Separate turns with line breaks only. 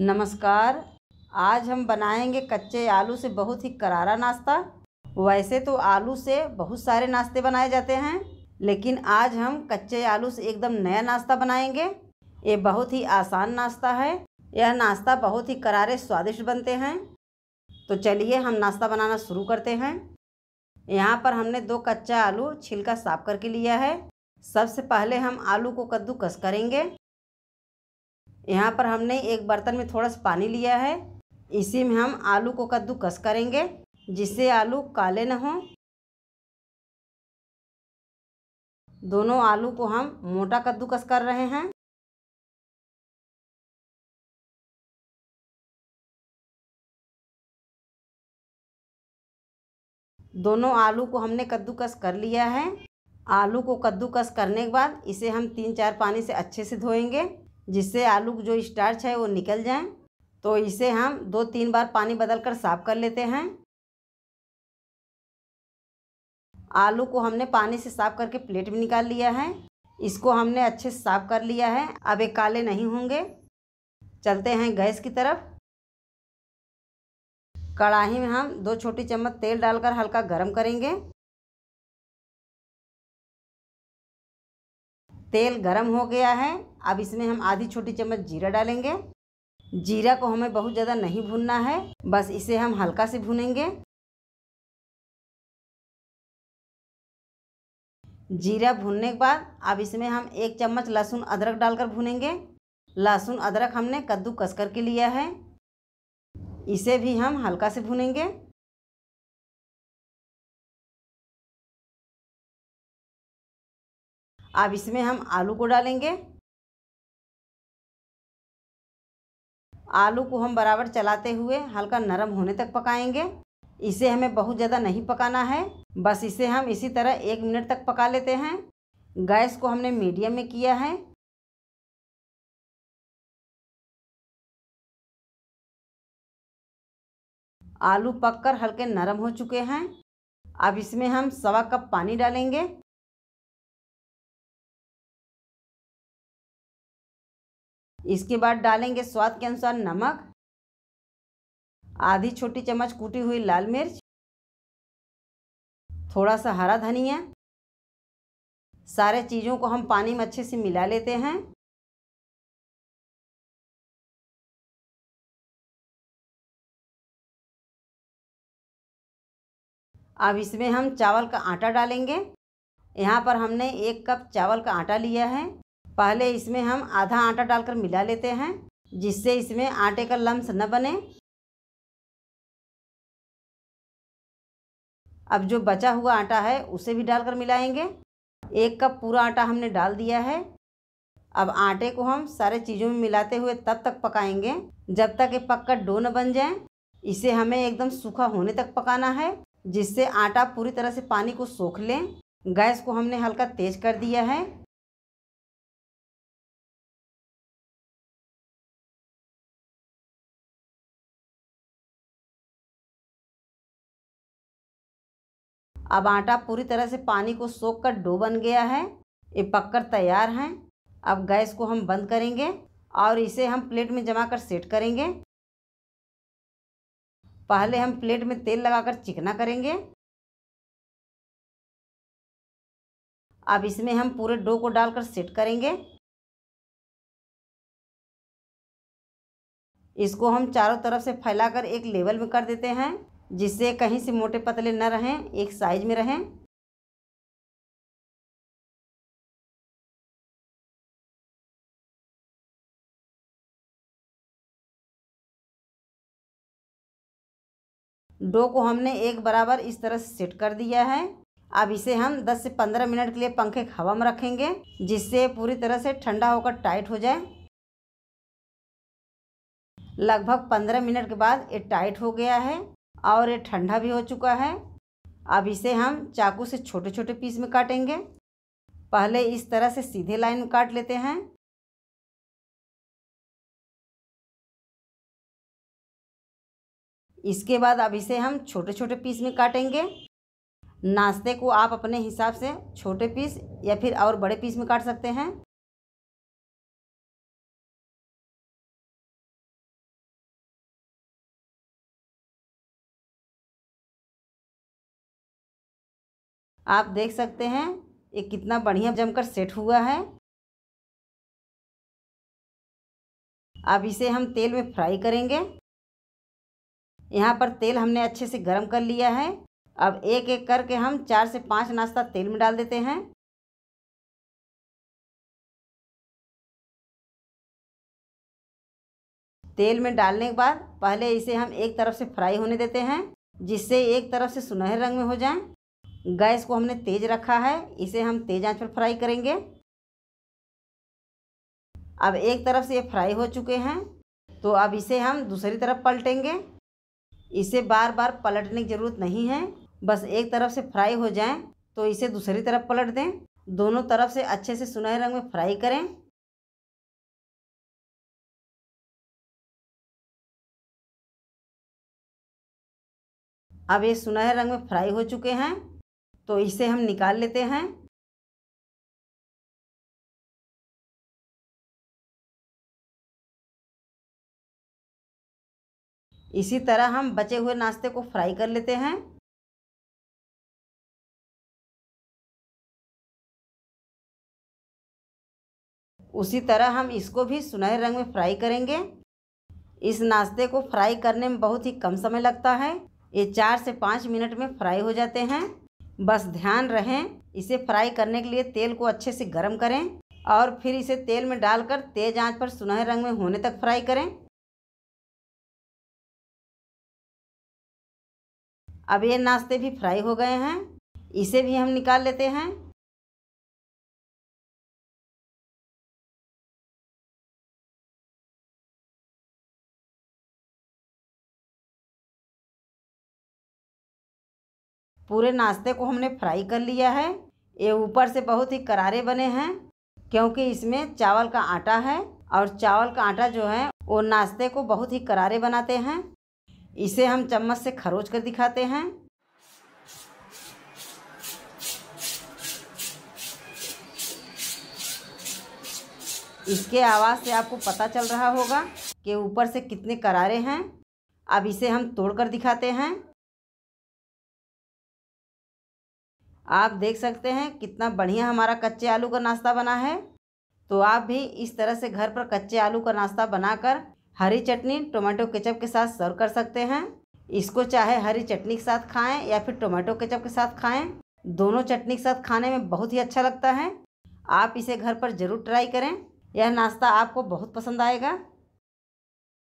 नमस्कार आज हम बनाएंगे कच्चे आलू से बहुत ही करारा नाश्ता वैसे तो आलू से बहुत सारे नाश्ते बनाए जाते हैं लेकिन आज हम कच्चे आलू से एकदम नया नाश्ता बनाएंगे ये बहुत ही आसान नाश्ता है यह नाश्ता बहुत ही करारे स्वादिष्ट बनते हैं तो चलिए हम नाश्ता बनाना शुरू करते हैं यहाँ पर हमने दो कच्चा आलू छिलका साफ करके लिया है सबसे पहले हम आलू को कद्दूकस करेंगे यहाँ पर हमने एक बर्तन में थोड़ा सा पानी लिया है इसी में हम आलू को कद्दूकस
करेंगे जिससे आलू काले न हों
दोनों आलू को हम मोटा कद्दूकस कर रहे हैं दोनों आलू को हमने कद्दूकस कर लिया है
आलू को कद्दूकस करने के बाद इसे हम तीन चार पानी से अच्छे से धोएंगे जिससे आलू जो स्टार्च है वो निकल जाए तो इसे हम दो तीन बार पानी बदल कर साफ़ कर लेते हैं आलू को हमने पानी से साफ़ करके प्लेट में निकाल लिया है इसको हमने अच्छे से साफ़ कर लिया है अब ये काले नहीं होंगे
चलते हैं गैस की तरफ कढ़ाही में हम दो छोटी चम्मच तेल डालकर हल्का गरम करेंगे तेल गरम हो गया है अब इसमें हम आधी छोटी चम्मच जीरा डालेंगे जीरा को हमें बहुत ज़्यादा नहीं भूनना है बस इसे हम हल्का से भूनेंगे जीरा भूनने के बाद अब इसमें हम एक चम्मच लहसुन अदरक डालकर भूनेंगे लहसुन अदरक हमने कद्दू कस करके लिया है इसे भी हम हल्का से भूनेंगे
अब इसमें हम आलू को डालेंगे
आलू को हम बराबर चलाते हुए हल्का नरम होने तक पकाएंगे
इसे हमें बहुत ज़्यादा नहीं पकाना है बस इसे हम इसी तरह एक मिनट तक पका
लेते हैं गैस को हमने मीडियम में किया है आलू
पककर हल्के नरम हो चुके हैं अब इसमें हम सवा कप पानी डालेंगे
इसके बाद डालेंगे स्वाद के अनुसार नमक आधी छोटी चम्मच
कूटी हुई लाल मिर्च थोड़ा सा हरा धनिया
सारे चीज़ों को हम पानी में अच्छे से मिला लेते हैं अब इसमें हम चावल का आटा डालेंगे
यहाँ पर हमने एक कप चावल का आटा लिया है पहले इसमें हम आधा आटा डालकर मिला
लेते हैं जिससे इसमें आटे का लम्स न बने अब जो बचा हुआ आटा है उसे भी डालकर मिलाएंगे
एक कप पूरा आटा हमने डाल दिया है अब आटे को हम सारे चीज़ों में मिलाते हुए तब तक पकाएंगे जब तक ये पक्का डो न बन जाए इसे हमें एकदम
सूखा होने तक पकाना है जिससे आटा पूरी तरह से पानी को सोख लें गैस को हमने
हल्का तेज कर दिया है अब आटा पूरी तरह से पानी को सोख कर
डो बन गया है ये पककर तैयार हैं अब गैस को हम बंद करेंगे
और इसे हम प्लेट में जमा कर सेट करेंगे पहले हम प्लेट में तेल लगाकर चिकना करेंगे अब इसमें हम पूरे डो को डालकर सेट करेंगे इसको हम चारों तरफ से फैलाकर एक लेवल में कर देते हैं
जिससे कहीं से मोटे पतले न रहें एक साइज में रहें
डो को हमने एक बराबर इस तरह से सेट कर दिया है अब इसे हम 10 से 15 मिनट
के लिए पंखे हवा में रखेंगे जिससे पूरी तरह से ठंडा होकर टाइट हो जाए लगभग 15 मिनट के बाद ये टाइट हो गया है और ये ठंडा भी हो चुका है अब इसे हम चाकू से छोटे छोटे पीस में काटेंगे
पहले इस तरह से सीधे लाइन काट लेते हैं इसके बाद अब
इसे हम छोटे छोटे पीस में काटेंगे नाश्ते को आप अपने हिसाब से छोटे पीस या फिर और बड़े पीस में काट सकते
हैं आप देख सकते हैं ये कितना बढ़िया जमकर सेट हुआ है
अब इसे हम तेल में फ्राई करेंगे यहाँ पर तेल हमने अच्छे से गर्म कर लिया है अब एक एक करके हम चार से पाँच नाश्ता तेल में डाल देते हैं
तेल में डालने के बाद पहले इसे हम एक तरफ से फ्राई होने देते हैं
जिससे एक तरफ से सुनहरे रंग में हो जाए गैस को हमने तेज रखा है इसे
हम तेज आंच पर फ्राई करेंगे अब एक तरफ से ये फ्राई हो चुके हैं तो अब इसे हम दूसरी तरफ पलटेंगे इसे बार
बार पलटने की ज़रूरत नहीं है बस एक तरफ से फ्राई हो जाए तो इसे दूसरी तरफ पलट दें
दोनों तरफ से अच्छे से सुनहरे रंग में फ्राई करें अब ये सुनहरे रंग में फ्राई हो चुके हैं तो इसे हम निकाल लेते हैं इसी तरह हम बचे हुए नाश्ते को फ्राई कर लेते हैं उसी तरह हम इसको भी सुनहरे रंग में
फ्राई करेंगे इस नाश्ते को फ्राई करने में बहुत ही कम समय लगता है ये चार से पाँच मिनट में फ्राई हो जाते हैं बस ध्यान रहें इसे फ्राई करने
के लिए तेल को अच्छे से गर्म करें और फिर इसे तेल में डालकर तेज आंच पर सुनहरे रंग में होने तक फ्राई करें
अब ये नाश्ते भी फ्राई हो गए हैं इसे भी हम निकाल लेते हैं पूरे नाश्ते को हमने फ्राई कर लिया है ये ऊपर
से बहुत ही करारे बने हैं क्योंकि इसमें चावल का आटा है और चावल का आटा जो है वो नाश्ते को बहुत ही करारे बनाते हैं इसे हम चम्मच से खरोच कर दिखाते हैं इसके आवाज़ से आपको पता चल रहा होगा कि ऊपर से कितने करारे हैं अब इसे हम तोड़ कर दिखाते हैं आप देख सकते हैं कितना बढ़िया हमारा कच्चे आलू का नाश्ता बना है तो आप भी इस तरह से घर पर कच्चे आलू का नाश्ता बनाकर हरी चटनी टोमेटो केचप के साथ सर्व कर सकते हैं इसको चाहे हरी चटनी के साथ खाएं या फिर टोमेटो केचप के साथ खाएं दोनों चटनी के साथ खाने में बहुत ही
अच्छा लगता है आप इसे घर पर ज़रूर ट्राई करें यह नाश्ता आपको बहुत पसंद आएगा